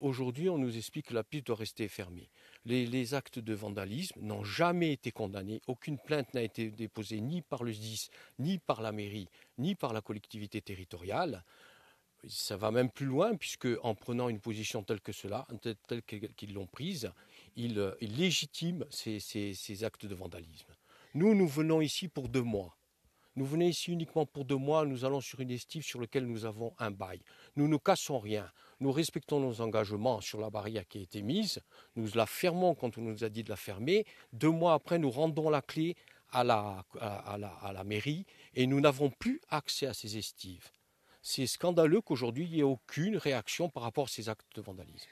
Aujourd'hui, on nous explique que la piste doit rester fermée. Les, actes de vandalisme n'ont jamais été condamnés. Aucune plainte n'a été déposée ni par le SDIS, ni par la mairie, ni par la collectivité territoriale. Ça va même plus loin, puisque en prenant une position telle que cela, telle qu'ils l'ont prise, ils, euh, légitiment ces, ces actes de vandalisme. Nous, nous venons ici pour deux mois. Nous venons ici uniquement pour deux mois, nous allons sur une estive sur laquelle nous avons un bail. Nous ne cassons rien. Nous respectons nos engagements sur la barrière qui a été mise. Nous la fermons quand on nous a dit de la fermer. Deux mois après, nous rendons la clé à la, mairie et nous n'avons plus accès à ces estives. C'est scandaleux qu'aujourd'hui, il n'y ait aucune réaction par rapport à ces actes de vandalisme.